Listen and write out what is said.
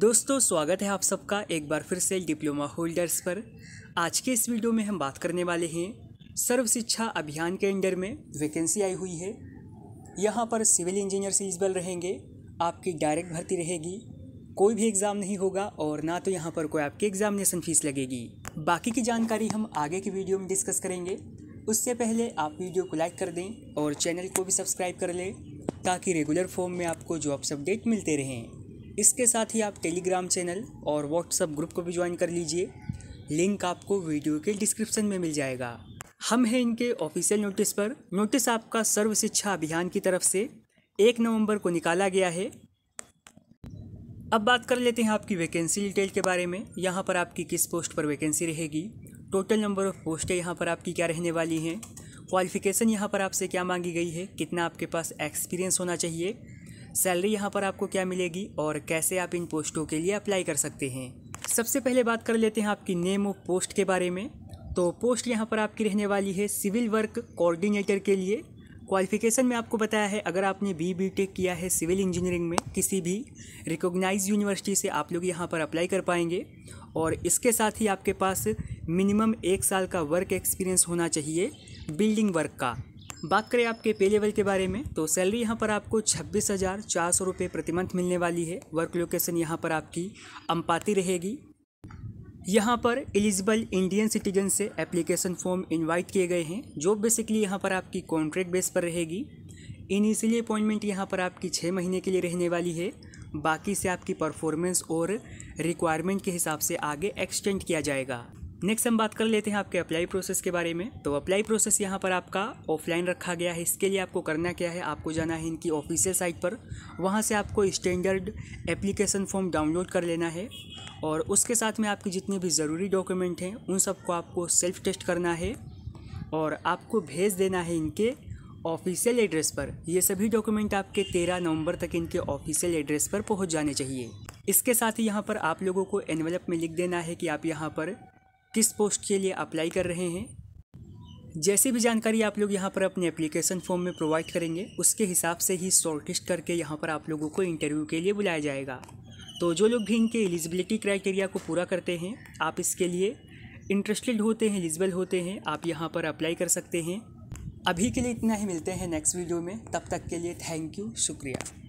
दोस्तों स्वागत है आप सबका एक बार फिर से डिप्लोमा होल्डर्स पर आज के इस वीडियो में हम बात करने वाले हैं सर्व शिक्षा अभियान के अंडर में वैकेंसी आई हुई है यहाँ पर सिविल इंजीनियर सीजबल रहेंगे आपकी डायरेक्ट भर्ती रहेगी कोई भी एग्ज़ाम नहीं होगा और ना तो यहाँ पर कोई आपकी एग्ज़ामिनेसन फ़ीस लगेगी बाकी की जानकारी हम आगे की वीडियो में डिस्कस करेंगे उससे पहले आप वीडियो को लाइक कर दें और चैनल को भी सब्सक्राइब कर लें ताकि रेगुलर फॉर्म में आपको जॉब्स अपडेट मिलते रहें इसके साथ ही आप टेलीग्राम चैनल और व्हाट्सअप ग्रुप को भी ज्वाइन कर लीजिए लिंक आपको वीडियो के डिस्क्रिप्शन में मिल जाएगा हम हैं इनके ऑफिशियल नोटिस पर नोटिस आपका सर्व शिक्षा अभियान की तरफ से एक नवंबर को निकाला गया है अब बात कर लेते हैं आपकी वैकेंसी डिटेल के बारे में यहाँ पर आपकी किस पोस्ट पर वैकेंसी रहेगी टोटल नंबर ऑफ़ पोस्टें यहाँ पर आपकी क्या रहने वाली हैं क्वालिफ़िकेशन यहाँ पर आपसे क्या मांगी गई है कितना आपके पास एक्सपीरियंस होना चाहिए सैलरी यहाँ पर आपको क्या मिलेगी और कैसे आप इन पोस्टों के लिए अप्लाई कर सकते हैं सबसे पहले बात कर लेते हैं आपकी नेम ऑफ पोस्ट के बारे में तो पोस्ट यहाँ पर आपकी रहने वाली है सिविल वर्क कोऑर्डिनेटर के लिए क्वालिफिकेशन में आपको बताया है अगर आपने बी बी टेक किया है सिविल इंजीनियरिंग में किसी भी रिकॉग्नाइज यूनिवर्सिटी से आप लोग यहाँ पर अप्लाई कर पाएंगे और इसके साथ ही आपके पास मिनिमम एक साल का वर्क एक्सपीरियंस होना चाहिए बिल्डिंग वर्क का बात करें आपके पे लेवल के बारे में तो सैलरी यहाँ पर आपको छब्बीस हज़ार चार सौ रुपये प्रति मंथ मिलने वाली है वर्क लोकेशन यहाँ पर आपकी अम्पाती रहेगी यहाँ पर एलिजिबल इंडियन सिटीजन से एप्लीकेशन फॉर्म इनवाइट किए गए हैं जो बेसिकली यहाँ पर आपकी कॉन्ट्रैक्ट बेस पर रहेगी इनिशियली अपॉइंटमेंट यहाँ पर आपकी छः महीने के लिए रहने वाली है बाकी से आपकी परफॉर्मेंस और रिक्वायरमेंट के हिसाब से आगे एक्सटेंड किया जाएगा नेक्स्ट हम बात कर लेते हैं आपके अप्लाई प्रोसेस के बारे में तो अप्लाई प्रोसेस यहाँ पर आपका ऑफलाइन रखा गया है इसके लिए आपको करना क्या है आपको जाना है इनकी ऑफिशियल साइट पर वहाँ से आपको स्टैंडर्ड एप्लीकेशन फॉर्म डाउनलोड कर लेना है और उसके साथ में आपके जितने भी ज़रूरी डॉक्यूमेंट हैं उन सबको आपको सेल्फ टेस्ट करना है और आपको भेज देना है इनके ऑफिशियल एड्रेस पर ये सभी डॉक्यूमेंट आपके तेरह नवंबर तक इनके ऑफिशियल एड्रेस पर पहुंच जाने चाहिए इसके साथ ही यहाँ पर आप लोगों को एनवेलप में लिख देना है कि आप यहाँ पर किस पोस्ट के लिए अप्लाई कर रहे हैं जैसे भी जानकारी आप लोग यहाँ पर अपने एप्लीकेशन फॉर्म में प्रोवाइड करेंगे उसके हिसाब से ही शॉर्टलिस्ट करके यहाँ पर आप लोगों को इंटरव्यू के लिए बुलाया जाएगा तो जो लोग भी इनके एलिजिबिलिटी क्राइटेरिया को पूरा करते हैं आप इसके लिए इंटरेस्टेड होते हैं एलिजिबल होते हैं आप यहाँ पर अप्लाई कर सकते हैं अभी के लिए इतना ही मिलते हैं नेक्स्ट वीडियो में तब तक के लिए थैंक यू शुक्रिया